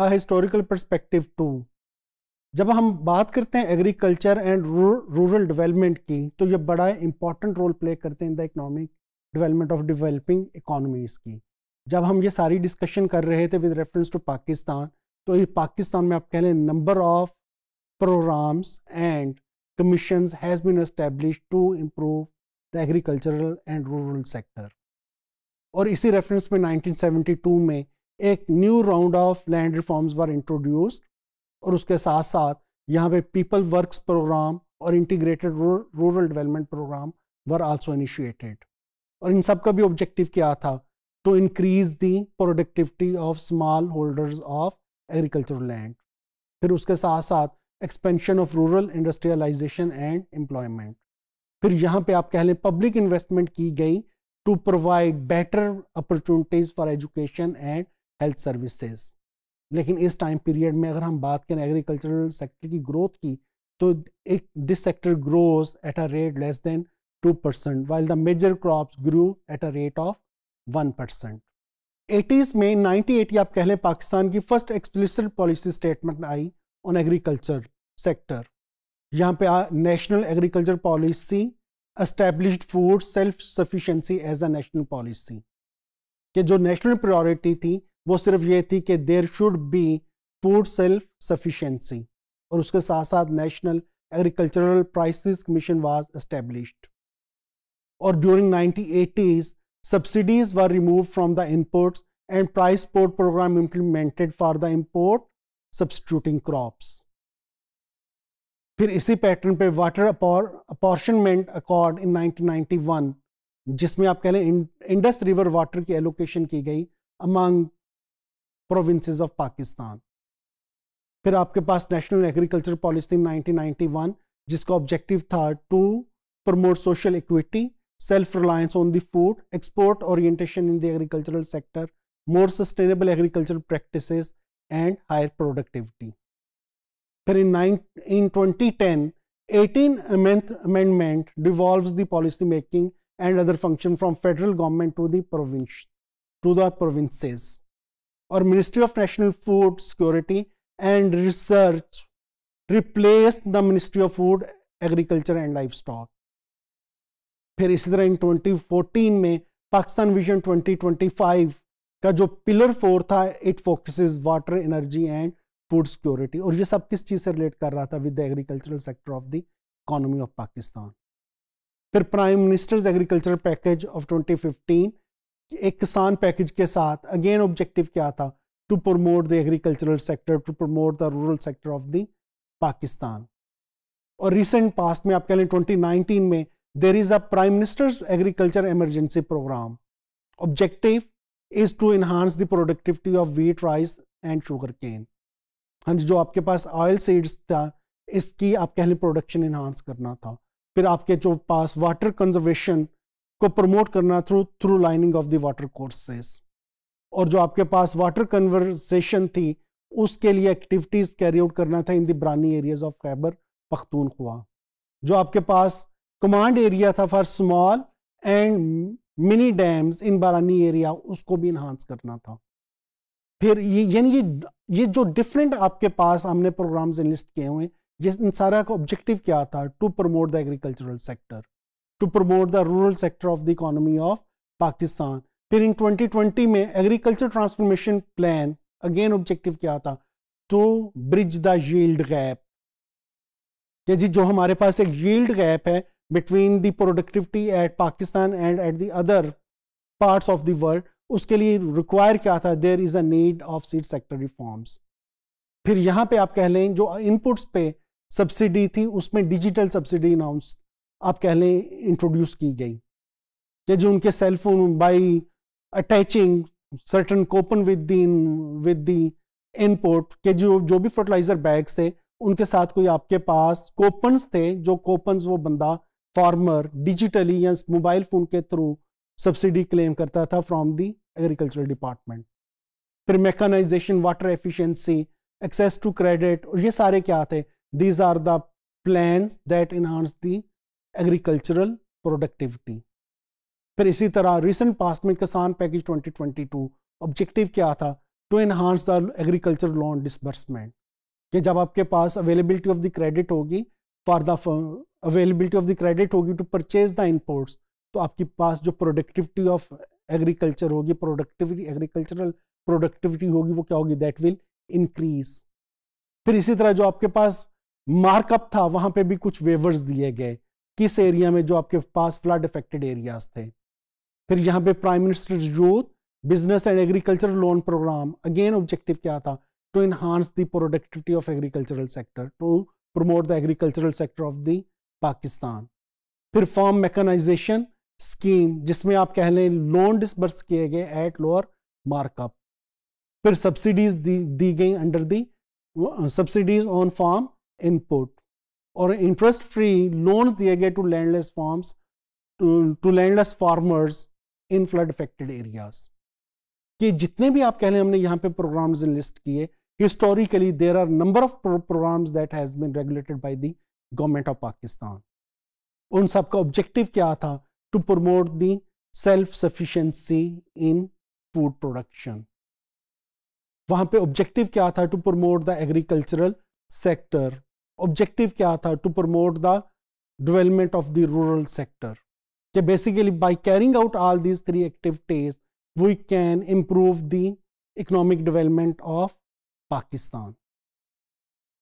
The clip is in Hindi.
अ हिस्टोरिकल परस्पेक्टिव टू जब हम बात करते हैं एग्रीकल्चर एंड रूरल डेवलपमेंट की तो ये बड़ा इंपॉर्टेंट रोल प्ले करते हैं in the economic development of developing economies की जब हम ये सारी डिस्कशन कर रहे थे विद रेफरेंस टू पाकिस्तान तो ये पाकिस्तान में आप कह लें number of programs and commission has been establish to improve the agricultural and rural sector और इसी रेफरेंस में 1972 में एक new round of land reforms were introduced और उसके साथ साथ यहाँ पे पीपल वर्क्स प्रोग्राम और integrated rural development program were also initiated और इन सब का भी ऑब्जेक्टिव क्या था to increase the productivity of small holders of agricultural land फिर उसके साथ साथ expansion of rural industrialisation and employment फिर यहाँ पे आप कह लें पब्लिक इन्वेस्टमेंट की गई to provide better opportunities for education and health services लेकिन इस टाइम पीरियड में अगर हम बात करें एग्रीकल्चरल सेक्टर की ग्रोथ की तो it this sector grows at a rate less than two percent while the major crop grow at a rate of one percent eighties में नाइनटी एटी आप कह लें पाकिस्तान की फर्स्ट एक्सप्लिसिट पॉलिसी स्टेटमेंट आई ऑन एग्रीकल्चर सेक्टर यहाँ पे national agriculture policy established food self sufficiency as a national policy के जो नेशनल प्रायोरिटी थी वो सिर्फ ये थी कि there should be food self sufficiency और उसके साथ साथ national agricultural prices commission was established और during 1980s subsidies were remove from the inputs and price port program implemented for the import substituting crops फिर इसी पैटर्न पे वाटर अपॉर्शनमेंट अकॉर्ड इन 1991 जिसमें आप कह लें इंडस रिवर वाटर की एलोकेशन की गई अमंग प्रोविंसेस ऑफ पाकिस्तान फिर आपके पास नेशनल एग्रीकल्चर पॉलिसी 1991 जिसका ऑब्जेक्टिव था to promote social equity self reliance on the food export orientation in the agricultural sector more sustainable agriculture practice and higher productivity फिर in twenty ten eighteen amendment devolve the policy making and other function from federal government to to the provinces और ministry of national food security and research replace the ministry of food agriculture and livestock फिर इसी तरह इन 2014 में पाकिस्तान विजन 2025 का जो पिलर फोर था it focuses water energy and food security और ये सब किस चीज़ से रिलेट कर रहा था with the agricultural sector of the economy of Pakistan फिर prime minister's agriculture package of 2015 एक किसान पैकेज के साथ अगेन ऑब्जेक्टिव क्या था to promote the agricultural sector to promote the rural sector of the Pakistan और रिसेंट पास्ट में आप कह लें 2019 में there is a prime minister's agriculture emergency program objective is to enhance the productivity of wheat rice and sugarcane हाँ जी जो आपके पास ऑयल सीड्स था इसकी आप कह लें प्रोडक्शन इन्हांस करना था फिर आपके जो पास वाटर कंजर्वेशन को प्रमोट करना through through lining of the water courses और जो आपके पास वाटर कन्वर्सेशन थी उसके लिए एक्टिविटीज कैरी आउट करना था इन दरानी ब्रानी एरियाज ऑफ खैबर पख्तूनख्वा जो आपके पास कमांड एरिया था for small and mini dams in barani area उसको भी इन्हांस करना था फिर ये यानी ये ये जो डिफरेंट आपके पास हमने प्रोग्राम्स इनलिस्ट किए हुए ये इन सारा का ऑब्जेक्टिव क्या था to promote the agricultural sector to promote the rural sector of the economy of Pakistan फिर इन 2020 में agriculture transformation plan again objective क्या था तो ब्रिज द यील्ड गैप कि जी जो हमारे पास एक यील्ड गैप है between the productivity at Pakistan and at the other parts of the world उसके लिए रिक्वायर क्या था there is a need of seed sector reforms फिर यहां पे आप कह लें जो इनपुट्स पे सब्सिडी थी उसमें डिजिटल सब्सिडी अनाउंस आप कह लें इंट्रोड्यूस की गई कि जो उनके cell phone by attaching certain coupon with the with the input के जो जो भी फर्टिलाइजर बैग्स थे उनके साथ कोई आपके पास कोपन्स थे जो कोपन्स वो बंदा फार्मर डिजिटली या मोबाइल फ़ोन के थ्रू सब्सिडी क्लेम करता था फ्रॉम दी एग्रीकल्चरल डिपार्टमेंट फिर mechanization water efficiency access to credit और ये सारे क्या थे these are the that enhance the agricultural productivity फिर इसी तरह रिसेंट पास में किसान पैकेज 2022 ऑब्जेक्टिव क्या था to enhance the agriculture loan disbursement कि जब आपके पास अवेलेबिलिटी ऑफ द क्रेडिट होगी for the availability of the credit होगी टू परचेज द इनपुट्स तो आपके पास जो प्रोडक्टिविटी ऑफ एग्रीकल्चर होगी प्रोडक्टिविटी एग्रीकल्चरल प्रोडक्टिविटी होगी वो क्या होगी दैट विल इंक्रीज फिर इसी तरह जो आपके पास मार्कअप था वहां पे भी कुछ वेवर्स दिए गए किस एरिया में जो आपके पास फ्लड इफेक्टेड एरियाज थे फिर यहाँ पे prime minister youth business and agriculture loan program again objective क्या था to enhance the productivity of agricultural sector to promote the agricultural sector of the Pakistan फिर फार्म मैकेनाइजेशन स्कीम जिसमें आप कह लें लोन डिसबर्स किए गए एट लोअर मार्कअप फिर सब्सिडीज दी, दी गई under the subsidies on farm input और इंटरेस्ट फ्री लोन्स दिए गए to landless forms to landless farmers in flood affected area कि जितने भी आप कह रहे हमने यहाँ पे प्रोग्राम्स लिस्ट किए historically there are number of programs that has been regulated by the government of Pakistan उन सब का ऑब्जेक्टिव क्या था to promote the self sufficiency in food production वहां पे ऑब्जेक्टिव क्या था to promote the agricultural sector objective क्या था to promote the development of the rural sector कि basically by carrying out all these three activities we can improve the economic development of Pakistan